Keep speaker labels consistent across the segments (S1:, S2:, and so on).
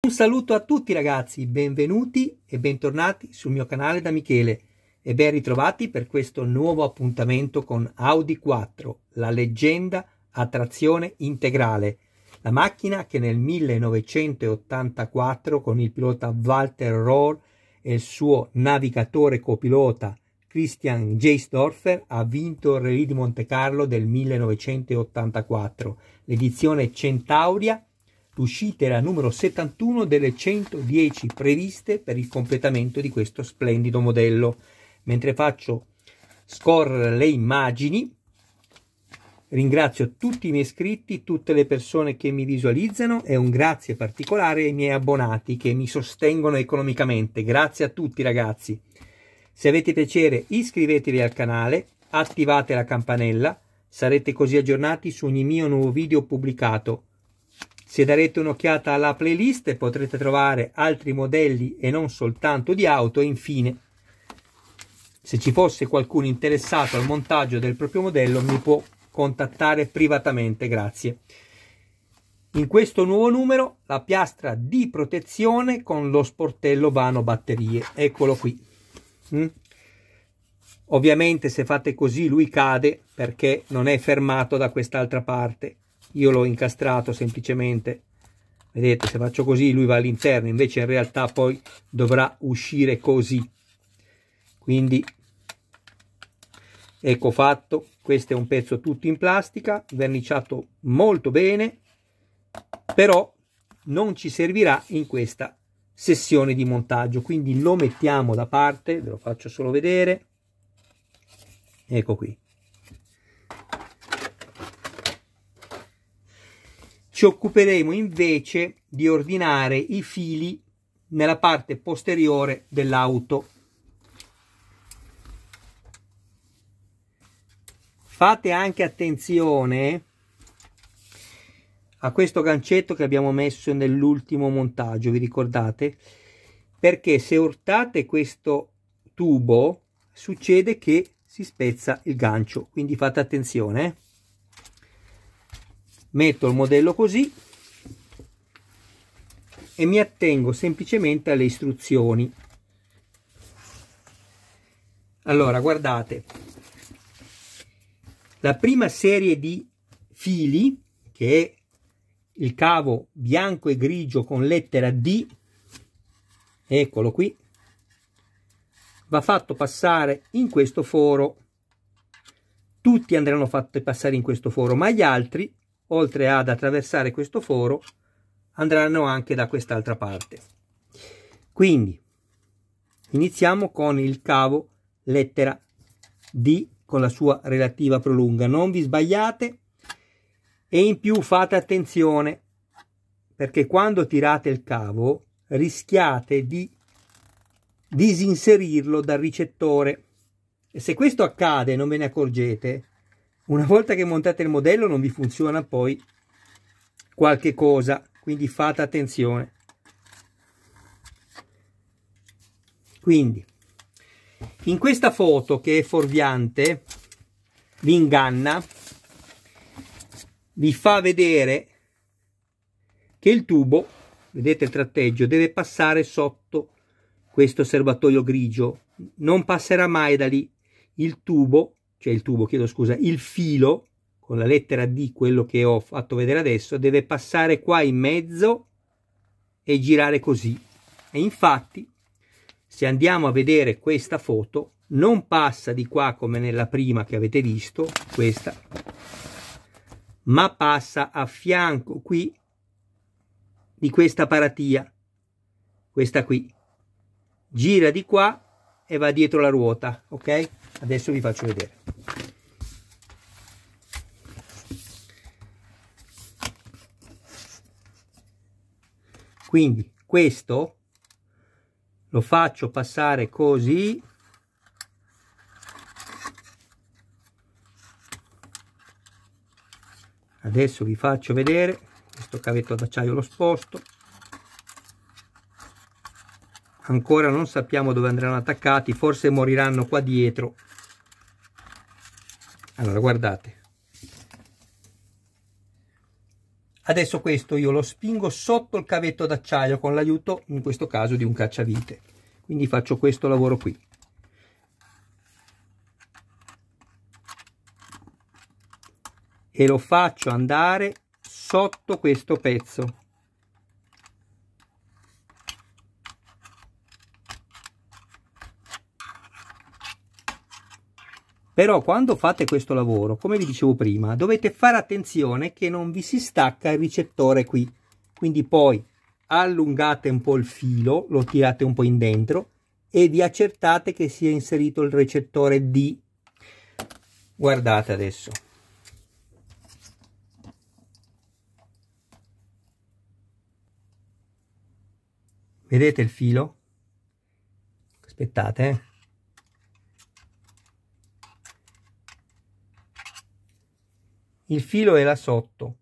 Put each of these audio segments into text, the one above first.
S1: Un saluto a tutti ragazzi, benvenuti e bentornati sul mio canale da Michele e ben ritrovati per questo nuovo appuntamento con Audi 4, la leggenda a trazione integrale, la macchina che nel 1984 con il pilota Walter Rohr e il suo navigatore copilota Christian Geisdorfer ha vinto il Rally di Monte Carlo del 1984, l'edizione Centauria L'uscita la numero 71 delle 110 previste per il completamento di questo splendido modello. Mentre faccio scorrere le immagini, ringrazio tutti i miei iscritti, tutte le persone che mi visualizzano e un grazie particolare ai miei abbonati che mi sostengono economicamente. Grazie a tutti ragazzi. Se avete piacere iscrivetevi al canale, attivate la campanella, sarete così aggiornati su ogni mio nuovo video pubblicato se darete un'occhiata alla playlist potrete trovare altri modelli e non soltanto di auto e infine se ci fosse qualcuno interessato al montaggio del proprio modello mi può contattare privatamente, grazie. In questo nuovo numero la piastra di protezione con lo sportello vano batterie, eccolo qui. Mm? Ovviamente se fate così lui cade perché non è fermato da quest'altra parte io l'ho incastrato semplicemente vedete se faccio così lui va all'interno invece in realtà poi dovrà uscire così quindi ecco fatto questo è un pezzo tutto in plastica verniciato molto bene però non ci servirà in questa sessione di montaggio quindi lo mettiamo da parte ve lo faccio solo vedere ecco qui ci occuperemo invece di ordinare i fili nella parte posteriore dell'auto. Fate anche attenzione a questo gancetto che abbiamo messo nell'ultimo montaggio, vi ricordate? Perché se urtate questo tubo succede che si spezza il gancio, quindi fate attenzione. Eh metto il modello così e mi attengo semplicemente alle istruzioni allora guardate la prima serie di fili che è il cavo bianco e grigio con lettera D eccolo qui va fatto passare in questo foro tutti andranno fatti passare in questo foro ma gli altri oltre ad attraversare questo foro andranno anche da quest'altra parte quindi iniziamo con il cavo lettera D con la sua relativa prolunga non vi sbagliate e in più fate attenzione perché quando tirate il cavo rischiate di disinserirlo dal ricettore e se questo accade e non ve ne accorgete una volta che montate il modello non vi funziona poi qualche cosa, quindi fate attenzione. Quindi, in questa foto che è fuorviante, vi inganna, vi fa vedere che il tubo, vedete il tratteggio, deve passare sotto questo serbatoio grigio, non passerà mai da lì, il tubo cioè il tubo, chiedo scusa, il filo con la lettera D, quello che ho fatto vedere adesso, deve passare qua in mezzo e girare così. E infatti, se andiamo a vedere questa foto, non passa di qua come nella prima che avete visto, questa, ma passa a fianco qui di questa paratia, questa qui. Gira di qua e va dietro la ruota, ok? Adesso vi faccio vedere. quindi questo lo faccio passare così adesso vi faccio vedere questo cavetto d'acciaio lo sposto ancora non sappiamo dove andranno attaccati forse moriranno qua dietro allora guardate Adesso questo io lo spingo sotto il cavetto d'acciaio con l'aiuto, in questo caso, di un cacciavite. Quindi faccio questo lavoro qui. E lo faccio andare sotto questo pezzo. Però quando fate questo lavoro, come vi dicevo prima, dovete fare attenzione che non vi si stacca il ricettore qui. Quindi poi allungate un po' il filo, lo tirate un po' in dentro e vi accertate che sia inserito il recettore D. Guardate adesso. Vedete il filo? Aspettate, eh. Il filo è là sotto.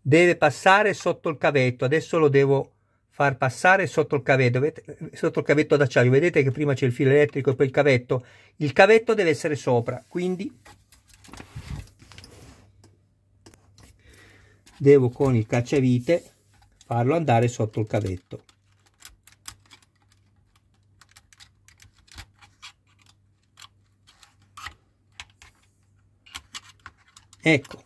S1: Deve passare sotto il cavetto. Adesso lo devo far passare sotto il cavetto, sotto il cavetto d'acciaio. Vedete che prima c'è il filo elettrico e poi il cavetto. Il cavetto deve essere sopra, quindi devo con il cacciavite farlo andare sotto il cavetto. ecco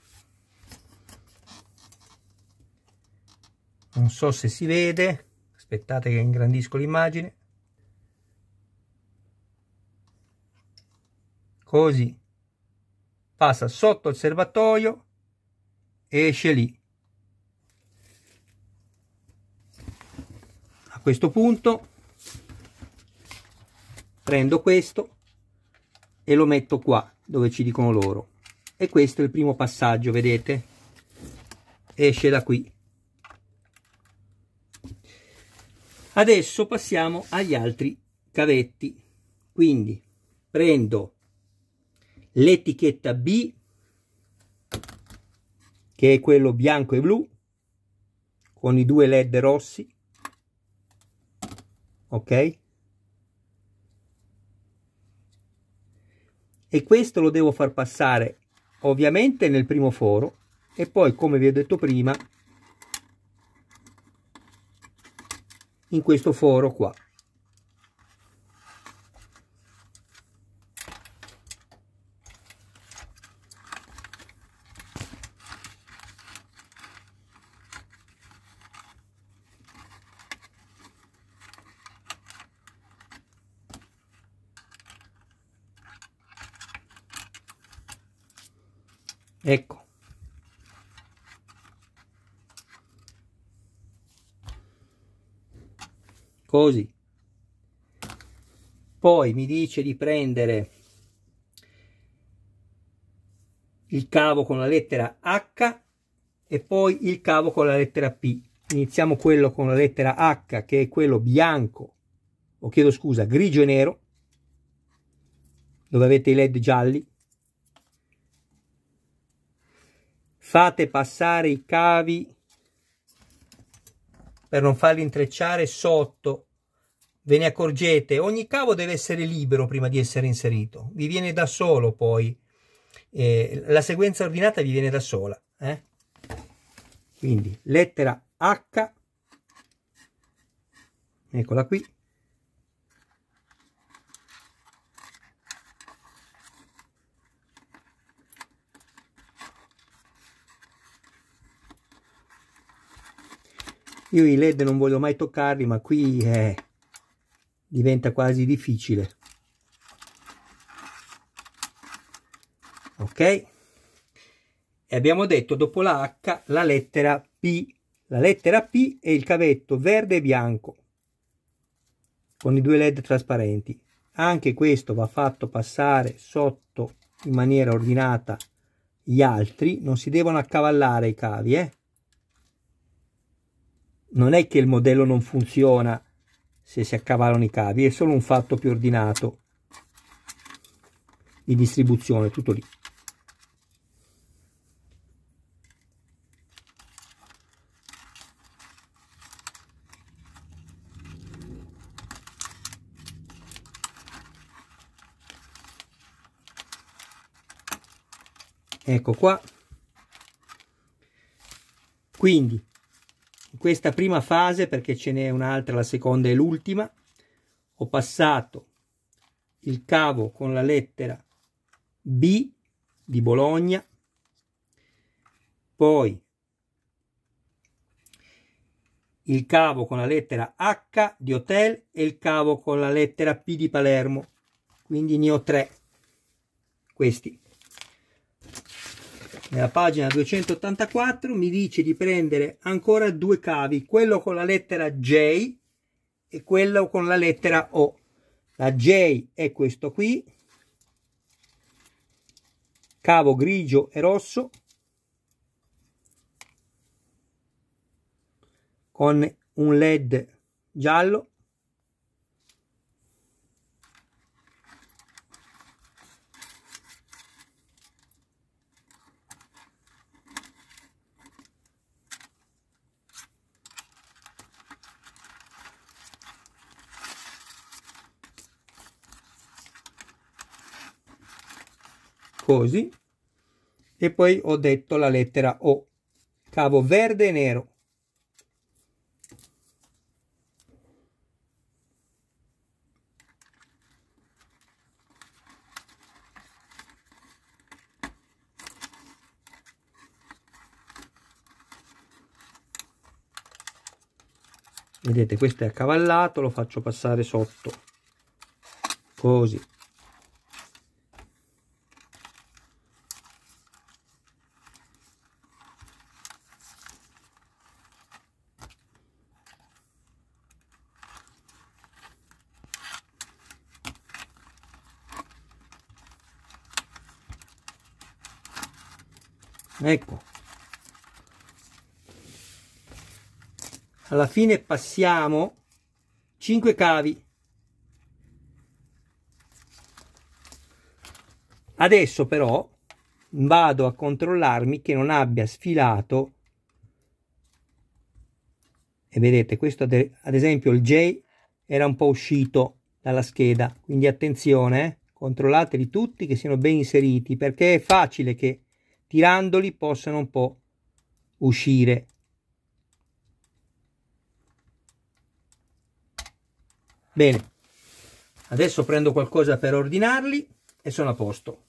S1: non so se si vede aspettate che ingrandisco l'immagine così passa sotto il serbatoio esce lì a questo punto prendo questo e lo metto qua dove ci dicono loro e questo è il primo passaggio vedete esce da qui adesso passiamo agli altri cavetti quindi prendo l'etichetta B che è quello bianco e blu con i due led rossi ok e questo lo devo far passare ovviamente nel primo foro e poi come vi ho detto prima in questo foro qua Poi mi dice di prendere il cavo con la lettera H e poi il cavo con la lettera P. Iniziamo quello con la lettera H che è quello bianco, o chiedo scusa, grigio e nero, dove avete i led gialli. Fate passare i cavi per non farli intrecciare sotto ve ne accorgete, ogni cavo deve essere libero prima di essere inserito, vi viene da solo poi, eh, la sequenza ordinata vi viene da sola. Eh? Quindi lettera H, eccola qui, Io i led non voglio mai toccarli, ma qui è eh, diventa quasi difficile ok e abbiamo detto dopo la H la lettera P la lettera P è il cavetto verde e bianco con i due led trasparenti anche questo va fatto passare sotto in maniera ordinata gli altri non si devono accavallare i cavi eh? non è che il modello non funziona se si accavalano i cavi, è solo un fatto più ordinato di distribuzione, tutto lì. Ecco qua. Quindi in questa prima fase, perché ce n'è un'altra, la seconda e l'ultima, ho passato il cavo con la lettera B di Bologna, poi il cavo con la lettera H di hotel e il cavo con la lettera P di Palermo, quindi ne ho tre, questi nella pagina 284 mi dice di prendere ancora due cavi, quello con la lettera J e quello con la lettera O. La J è questo qui, cavo grigio e rosso con un led giallo così, e poi ho detto la lettera O, cavo verde e nero. Vedete, questo è accavallato, lo faccio passare sotto, così. ecco alla fine passiamo 5 cavi adesso però vado a controllarmi che non abbia sfilato e vedete questo ad esempio il J era un po' uscito dalla scheda quindi attenzione eh, controllateli tutti che siano ben inseriti perché è facile che tirandoli possano un po' uscire. Bene, adesso prendo qualcosa per ordinarli e sono a posto.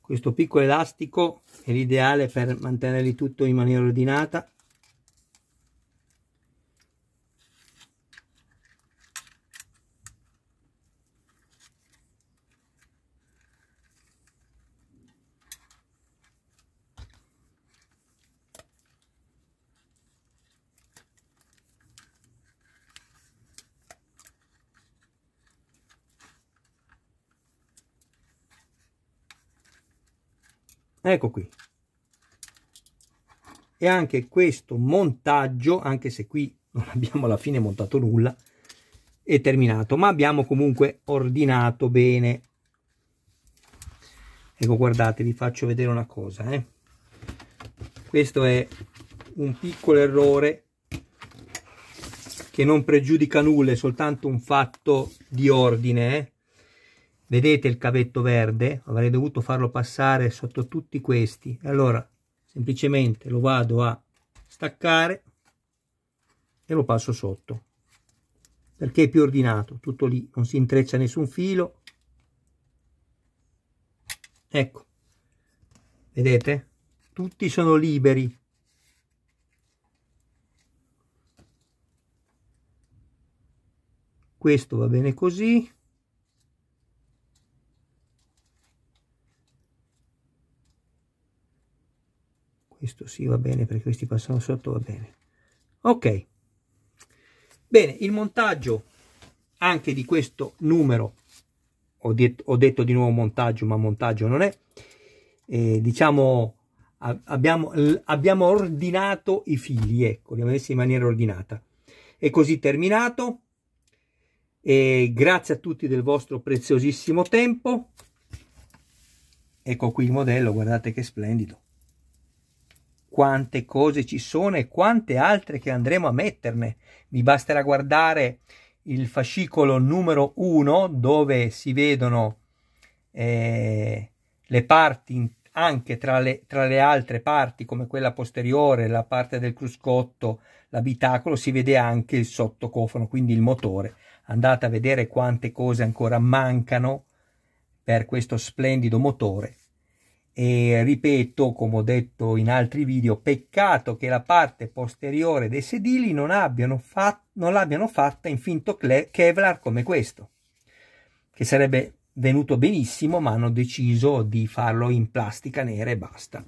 S1: Questo piccolo elastico è l'ideale per mantenerli tutto in maniera ordinata ecco qui e anche questo montaggio anche se qui non abbiamo alla fine montato nulla è terminato ma abbiamo comunque ordinato bene ecco guardate vi faccio vedere una cosa eh. questo è un piccolo errore che non pregiudica nulla è soltanto un fatto di ordine eh vedete il cavetto verde avrei dovuto farlo passare sotto tutti questi allora semplicemente lo vado a staccare e lo passo sotto perché è più ordinato tutto lì non si intreccia nessun filo ecco vedete tutti sono liberi questo va bene così questo sì va bene perché questi passano sotto va bene ok bene il montaggio anche di questo numero ho, detto, ho detto di nuovo montaggio ma montaggio non è eh, diciamo abbiamo, abbiamo ordinato i fili ecco li abbiamo messi in maniera ordinata e così terminato e grazie a tutti del vostro preziosissimo tempo ecco qui il modello guardate che splendido quante cose ci sono e quante altre che andremo a metterne. Vi basterà guardare il fascicolo numero 1 dove si vedono eh, le parti anche tra le, tra le, altre parti come quella posteriore, la parte del cruscotto, l'abitacolo, si vede anche il sottocofano, quindi il motore. Andate a vedere quante cose ancora mancano per questo splendido motore e ripeto, come ho detto in altri video, peccato che la parte posteriore dei sedili non, abbiano fat- non l'abbiano fatta in finto Kevlar come questo, che sarebbe venuto benissimo, ma hanno deciso di farlo in plastica nera e basta.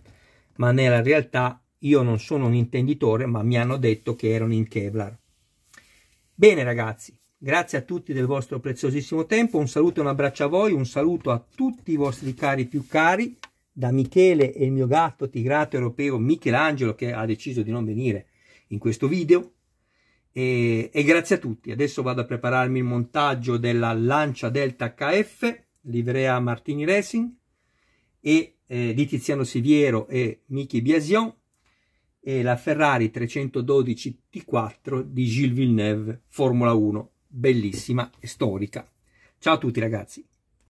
S1: Ma nella realtà io non sono un intenditore, ma mi hanno detto che erano in Kevlar. Bene ragazzi, Grazie a tutti del vostro preziosissimo tempo, un saluto e un abbraccio a voi, un saluto a tutti i vostri cari più cari da Michele e il mio gatto tigrato europeo Michelangelo che ha deciso di non venire in questo video e, e, grazie a tutti adesso vado a prepararmi il montaggio della Lancia Delta HF livrea Martini Racing e eh, di Tiziano Siviero e Michi Biasion e la Ferrari 312 T4 di Gilles Villeneuve Formula 1 bellissima e storica ciao a tutti ragazzi